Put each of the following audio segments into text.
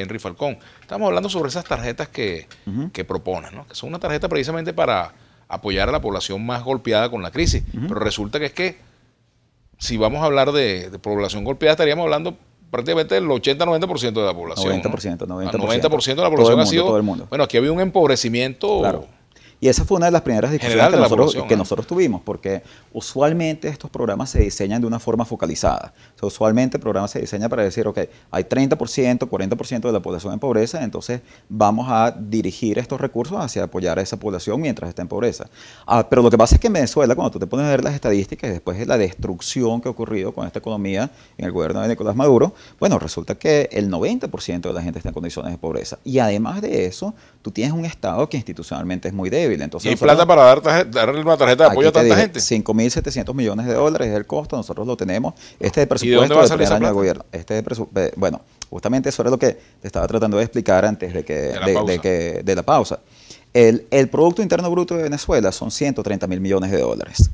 Henry Falcón. Estamos hablando sobre esas tarjetas que, proponen, que ¿no? que son una tarjeta precisamente para apoyar a la población más golpeada con la crisis. Pero resulta que es que, si vamos a hablar de, población golpeada, estaríamos hablando prácticamente del 80-90% de la población. 90%, 90%. 90% de la población ha sido. Bueno, aquí había un empobrecimiento. Claro y esa fue una de las primeras discusiones que nosotros, tuvimos, porque usualmente estos programas se diseñan de una forma focalizada. usualmente el programa se diseña para decir, ok, hay 30%, 40% de la población en pobreza, entonces vamos a dirigir estos recursos hacia apoyar a esa población mientras está en pobreza. Ah, pero lo que pasa es que en Venezuela, cuando tú te pones a ver las estadísticas, después de la destrucción que ha ocurrido con esta economía en el gobierno de Nicolás Maduro, bueno, resulta que el 90% de la gente está en condiciones de pobreza. Y además de eso, tú tienes un Estado que institucionalmente es muy débil ¿Y plata para darle una tarjeta de apoyo a tanta gente? 5.700 millones de dólares es el costo, nosotros lo tenemos. Este es el presupuesto del gobierno. Este bueno, justamente eso era lo que te estaba tratando de explicar antes de que de, la pausa. El, el Producto Interno Bruto de Venezuela son 130 mil millones de dólares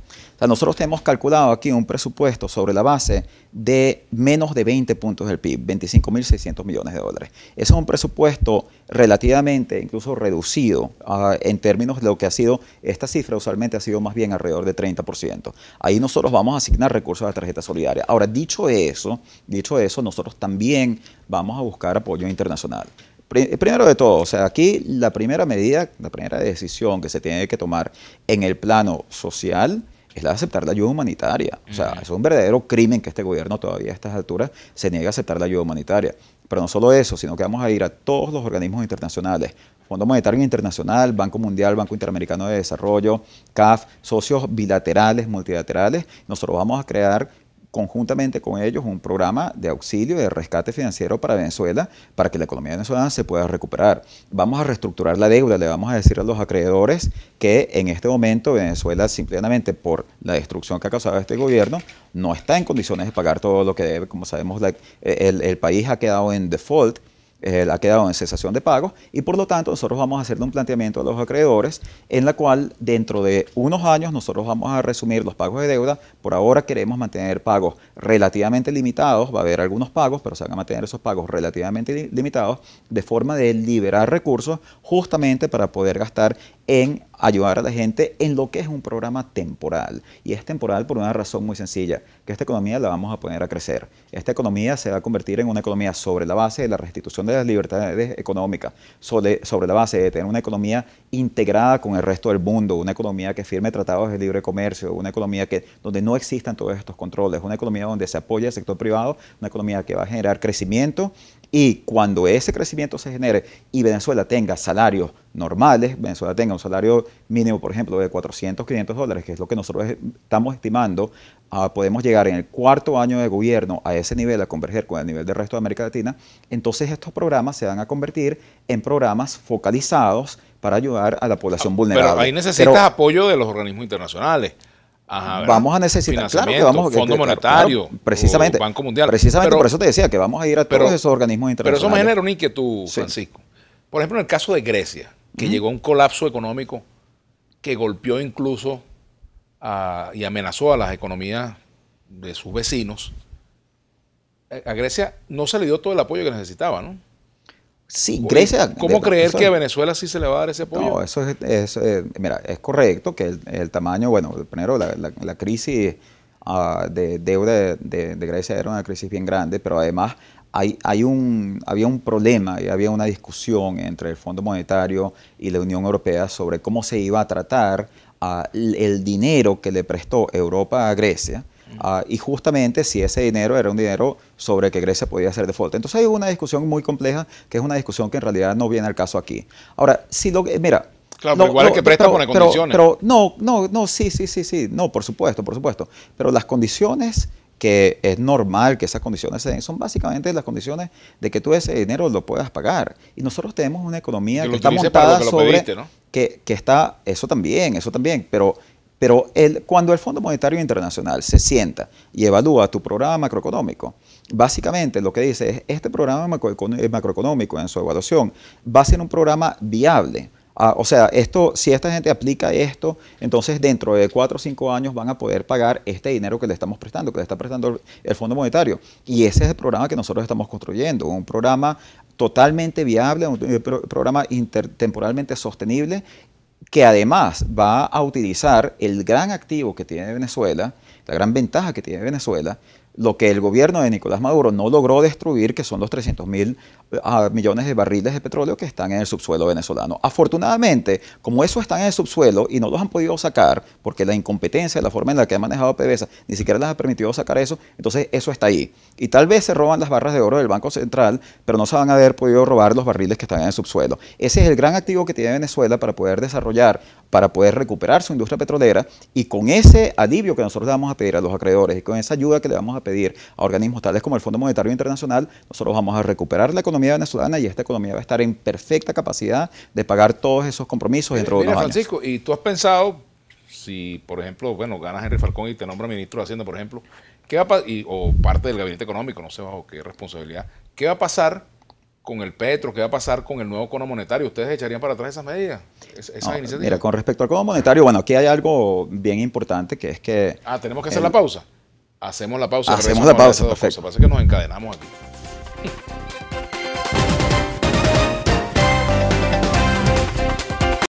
nosotros tenemos calculado aquí un presupuesto sobre la base de menos de 20 puntos del PIB, 25.600 millones de dólares. Ese es un presupuesto relativamente incluso reducido ah, en términos de lo que ha sido, esta cifra usualmente ha sido más bien alrededor de 30%. Ahí nosotros vamos a asignar recursos a la tarjeta solidaria. Ahora, dicho eso, dicho eso, nosotros también vamos a buscar apoyo internacional. Eh, primero de todo, o sea, aquí la primera medida, la primera decisión que se tiene que tomar en el plano social, es la de aceptar la ayuda humanitaria. O sea, es un verdadero crimen que este gobierno todavía a estas alturas se niegue a aceptar la ayuda humanitaria. Pero no solo eso, sino que vamos a ir a todos los organismos internacionales, Fondo Monetario Internacional, Banco Mundial, Banco Interamericano de Desarrollo, CAF, socios bilaterales, multilaterales. Nosotros vamos a crear conjuntamente con ellos un programa de auxilio y de rescate financiero para Venezuela, para que la economía venezolana se pueda recuperar. Vamos a reestructurar la deuda, le vamos a decir a los acreedores que en este momento Venezuela simplemente por la destrucción que ha causado este gobierno no está en condiciones de pagar todo lo que debe. Como sabemos, el, el país ha quedado en default eh, ha quedado en cesación de pagos y por lo tanto nosotros vamos a hacer un planteamiento a los acreedores en la cual dentro de unos años nosotros vamos a resumir los pagos de deuda. Por ahora queremos mantener pagos relativamente limitados, va a haber algunos pagos, pero se van a mantener esos pagos relativamente limitados de forma de liberar recursos justamente para poder gastar en ayudar a la gente en lo que es un programa temporal. Y es temporal por una razón muy sencilla, que esta economía la vamos a poner a crecer. Esta economía se va a convertir en una economía sobre la base de la restitución de las libertades económicas, sobre, sobre la base de tener una economía integrada con el resto del mundo, una economía que firme tratados de libre comercio, una economía que, donde no existan todos estos controles, una economía donde se apoya el sector privado, una economía que va a generar crecimiento y cuando ese crecimiento se genere y Venezuela tenga salarios normales, Venezuela tenga un salario mínimo, por ejemplo, de 400, 500 dólares, que es lo que nosotros estamos estimando, ah, podemos llegar en el cuarto año de gobierno a ese nivel, a converger con el nivel del resto de América Latina, entonces estos programas se van a convertir en programas focalizados para ayudar a la población ah, vulnerable. Pero ahí necesitas apoyo de los organismos internacionales vamos a necesitar, claro que vamos Fondo Monetario, precisamente, Banco Mundial. Precisamente por eso te decía que vamos a ir a todos esos organismos internacionales. Pero eso me genera una inquietud, Francisco. Por ejemplo, en el caso de Grecia, que llegó un colapso económico que golpeó incluso y amenazó a las economías de sus vecinos, eh, a Grecia no se le dio todo el apoyo que necesitaba, ¿no? Grecia. ¿Cómo creer que a Venezuela sí se le va a dar ese apoyo? No, eso es, es mira, es correcto que el, tamaño, bueno, primero la, crisis ah, de deuda de, Grecia era una crisis bien grande, pero además hay, hay un, había un problema y había una discusión entre el Fondo Monetario y la Unión Europea sobre cómo se iba a tratar ah, el dinero que le prestó Europa a Grecia Ah, y justamente si ese dinero era un dinero sobre que Grecia podía hacer default. Entonces hay una discusión muy compleja que es una discusión que en realidad no viene al caso aquí. Ahora, si lo que, mira, Claro, pero igual es que presta con las condiciones. Pero, no, no, no, sí, sí, sí, sí, no, por supuesto, por supuesto. Pero las condiciones que es normal que esas condiciones se den, son básicamente las condiciones de que tú ese dinero lo puedas pagar. Y nosotros tenemos una economía que, está montada sobre... que, que está, eso también, eso también, pero pero el, cuando el Fondo Monetario Internacional se sienta y evalúa tu programa macroeconómico, básicamente lo que dice es, este programa eh, macroeconómico en su evaluación va a ser un programa viable. Ah, o sea, esto, si esta gente aplica esto, entonces dentro de cuatro o cinco años van a poder pagar este dinero que le estamos prestando, que le está prestando el Fondo Monetario. Y ese es el programa que nosotros estamos construyendo, un programa totalmente viable, un programa intertemporalmente sostenible que además va a utilizar el gran activo que tiene Venezuela, la gran ventaja que tiene Venezuela lo que el gobierno de Nicolás Maduro no logró destruir, que son los 300 mil ah, millones de barriles de petróleo que están en el subsuelo venezolano. Afortunadamente, como eso está en el subsuelo y no los han podido sacar, porque la incompetencia, la forma en la que ha manejado PDVSA, ni siquiera les ha permitido sacar eso, entonces eso está ahí. Y tal vez se roban las barras de oro del Banco Central, pero no se van a haber podido robar los barriles que están en el subsuelo. Ese es el gran activo que tiene Venezuela para poder desarrollar, para poder recuperar su industria petrolera y con ese alivio que nosotros le vamos a pedir a los acreedores y con esa ayuda que le vamos a pedir a organismos tales como el Fondo Monetario Internacional, nosotros vamos a recuperar la economía venezolana y esta economía va a estar en perfecta capacidad de pagar todos esos compromisos eh, dentro de unos Francisco, y tú has pensado, si por ejemplo, bueno, ganas Henry Falcón y te nombra ministro de Hacienda, por ejemplo, ¿qué va o parte del gabinete económico, no sé bajo qué responsabilidad, ¿qué va a pasar con el Petro, qué va a pasar con el nuevo cono monetario. ¿Ustedes echarían para atrás esas medidas? Mira, con respecto al cono monetario, bueno, aquí hay algo bien importante que es que... Ah, tenemos que hacer la pausa. Hacemos la pausa. Hacemos la pausa, perfecto. Parece que nos encadenamos aquí.